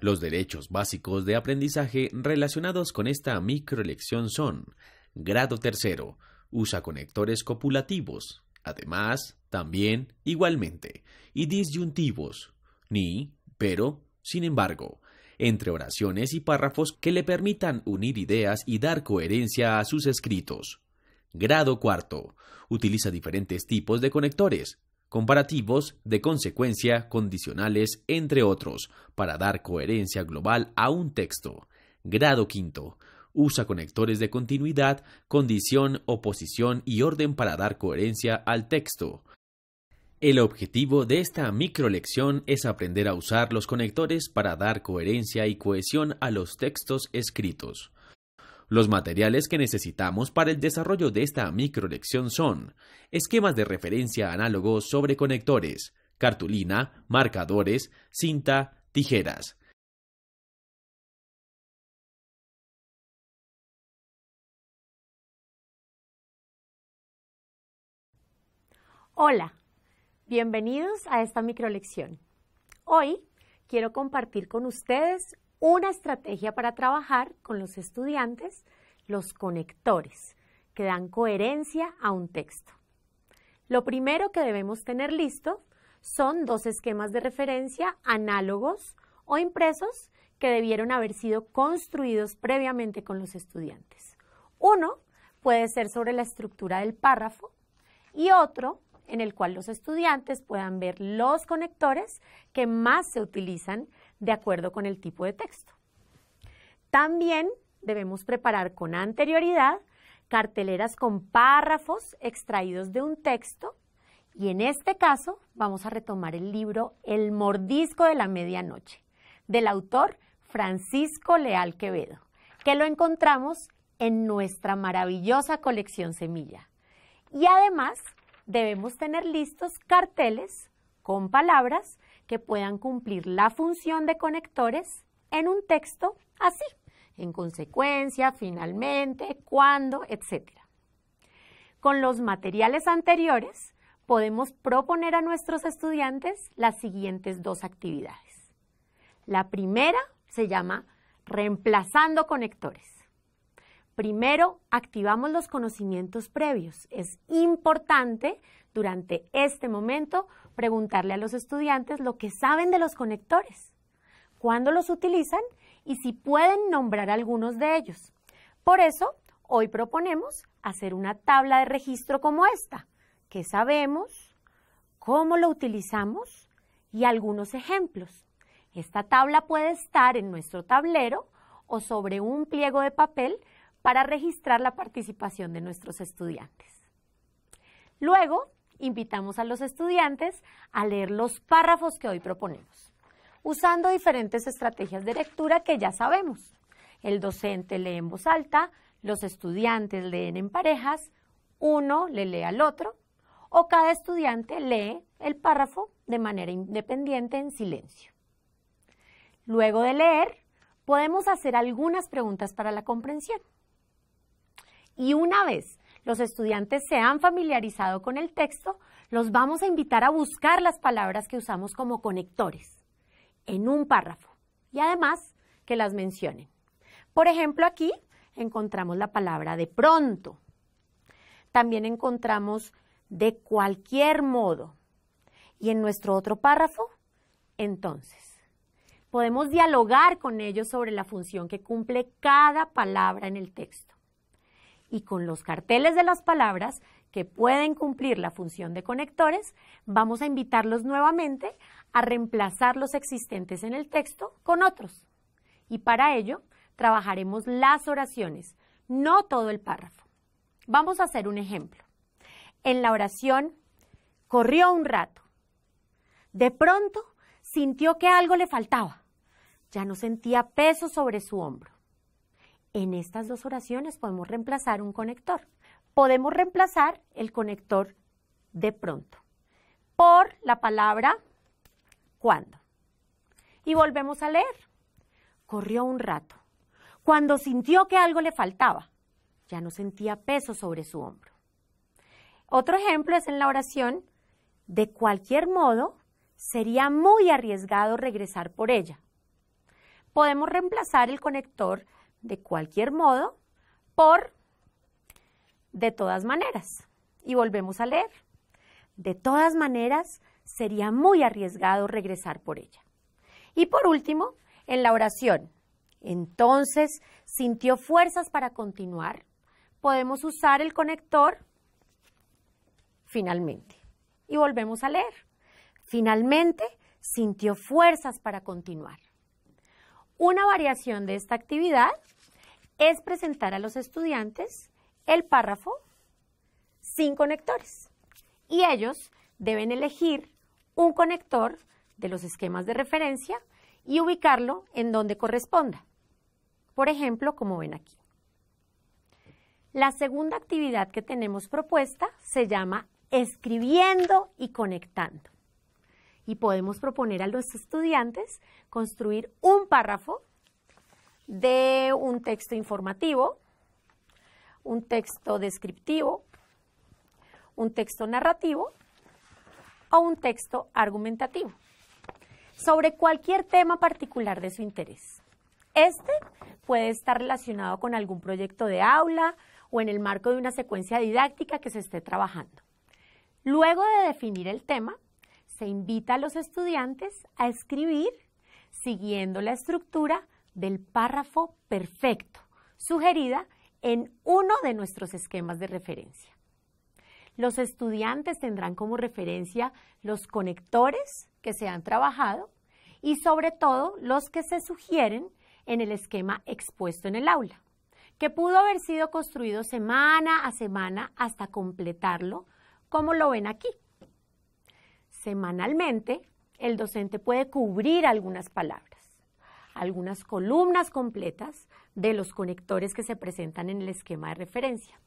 Los derechos básicos de aprendizaje relacionados con esta microelección son grado tercero, usa conectores copulativos, además, también, igualmente, y disyuntivos, ni, pero, sin embargo, entre oraciones y párrafos que le permitan unir ideas y dar coherencia a sus escritos. Grado cuarto. Utiliza diferentes tipos de conectores, comparativos, de consecuencia, condicionales, entre otros, para dar coherencia global a un texto. Grado quinto. Usa conectores de continuidad, condición, oposición y orden para dar coherencia al texto. El objetivo de esta microlección es aprender a usar los conectores para dar coherencia y cohesión a los textos escritos. Los materiales que necesitamos para el desarrollo de esta microlección son esquemas de referencia análogos sobre conectores, cartulina, marcadores, cinta, tijeras. Hola, bienvenidos a esta microlección. Hoy quiero compartir con ustedes una estrategia para trabajar con los estudiantes, los conectores, que dan coherencia a un texto. Lo primero que debemos tener listo son dos esquemas de referencia análogos o impresos que debieron haber sido construidos previamente con los estudiantes. Uno puede ser sobre la estructura del párrafo y otro en el cual los estudiantes puedan ver los conectores que más se utilizan de acuerdo con el tipo de texto. También debemos preparar con anterioridad carteleras con párrafos extraídos de un texto y en este caso vamos a retomar el libro El mordisco de la medianoche del autor Francisco Leal Quevedo, que lo encontramos en nuestra maravillosa colección Semilla. Y además debemos tener listos carteles con palabras que puedan cumplir la función de conectores en un texto así, en consecuencia, finalmente, cuando, etc. Con los materiales anteriores podemos proponer a nuestros estudiantes las siguientes dos actividades. La primera se llama reemplazando conectores. Primero, activamos los conocimientos previos. Es importante durante este momento preguntarle a los estudiantes lo que saben de los conectores, cuándo los utilizan y si pueden nombrar algunos de ellos. Por eso, hoy proponemos hacer una tabla de registro como esta, que sabemos, cómo lo utilizamos y algunos ejemplos. Esta tabla puede estar en nuestro tablero o sobre un pliego de papel para registrar la participación de nuestros estudiantes. Luego, invitamos a los estudiantes a leer los párrafos que hoy proponemos, usando diferentes estrategias de lectura que ya sabemos. El docente lee en voz alta, los estudiantes leen en parejas, uno le lee al otro, o cada estudiante lee el párrafo de manera independiente en silencio. Luego de leer, podemos hacer algunas preguntas para la comprensión. Y una vez los estudiantes se han familiarizado con el texto, los vamos a invitar a buscar las palabras que usamos como conectores en un párrafo y además que las mencionen. Por ejemplo, aquí encontramos la palabra de pronto. También encontramos de cualquier modo. Y en nuestro otro párrafo, entonces. Podemos dialogar con ellos sobre la función que cumple cada palabra en el texto y con los carteles de las palabras que pueden cumplir la función de conectores, vamos a invitarlos nuevamente a reemplazar los existentes en el texto con otros. Y para ello, trabajaremos las oraciones, no todo el párrafo. Vamos a hacer un ejemplo. En la oración, corrió un rato. De pronto, sintió que algo le faltaba. Ya no sentía peso sobre su hombro en estas dos oraciones podemos reemplazar un conector. Podemos reemplazar el conector de pronto por la palabra cuando. Y volvemos a leer. Corrió un rato, cuando sintió que algo le faltaba. Ya no sentía peso sobre su hombro. Otro ejemplo es en la oración, de cualquier modo, sería muy arriesgado regresar por ella. Podemos reemplazar el conector de cualquier modo, por de todas maneras. Y volvemos a leer. De todas maneras, sería muy arriesgado regresar por ella. Y por último, en la oración. Entonces, sintió fuerzas para continuar. Podemos usar el conector finalmente. Y volvemos a leer. Finalmente, sintió fuerzas para continuar. Una variación de esta actividad es presentar a los estudiantes el párrafo sin conectores y ellos deben elegir un conector de los esquemas de referencia y ubicarlo en donde corresponda. Por ejemplo, como ven aquí. La segunda actividad que tenemos propuesta se llama escribiendo y conectando y podemos proponer a los estudiantes construir un párrafo de un texto informativo, un texto descriptivo, un texto narrativo o un texto argumentativo sobre cualquier tema particular de su interés. Este puede estar relacionado con algún proyecto de aula o en el marco de una secuencia didáctica que se esté trabajando. Luego de definir el tema, se invita a los estudiantes a escribir siguiendo la estructura del párrafo perfecto, sugerida en uno de nuestros esquemas de referencia. Los estudiantes tendrán como referencia los conectores que se han trabajado y sobre todo los que se sugieren en el esquema expuesto en el aula, que pudo haber sido construido semana a semana hasta completarlo, como lo ven aquí. Semanalmente, el docente puede cubrir algunas palabras, algunas columnas completas de los conectores que se presentan en el esquema de referencia.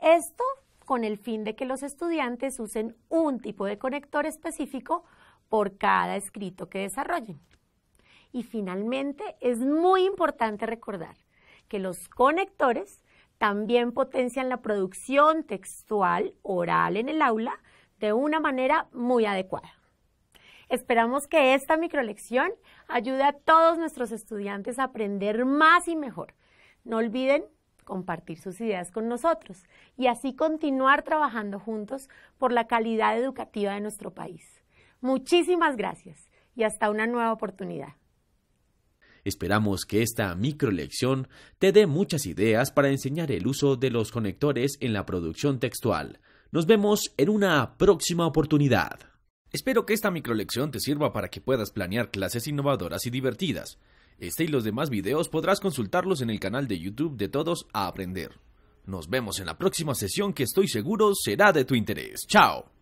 Esto con el fin de que los estudiantes usen un tipo de conector específico por cada escrito que desarrollen. Y finalmente, es muy importante recordar que los conectores también potencian la producción textual oral en el aula de una manera muy adecuada. Esperamos que esta microlección ayude a todos nuestros estudiantes a aprender más y mejor. No olviden compartir sus ideas con nosotros y así continuar trabajando juntos por la calidad educativa de nuestro país. Muchísimas gracias y hasta una nueva oportunidad. Esperamos que esta microlección te dé muchas ideas para enseñar el uso de los conectores en la producción textual. Nos vemos en una próxima oportunidad. Espero que esta microlección te sirva para que puedas planear clases innovadoras y divertidas. Este y los demás videos podrás consultarlos en el canal de YouTube de Todos a Aprender. Nos vemos en la próxima sesión que estoy seguro será de tu interés. ¡Chao!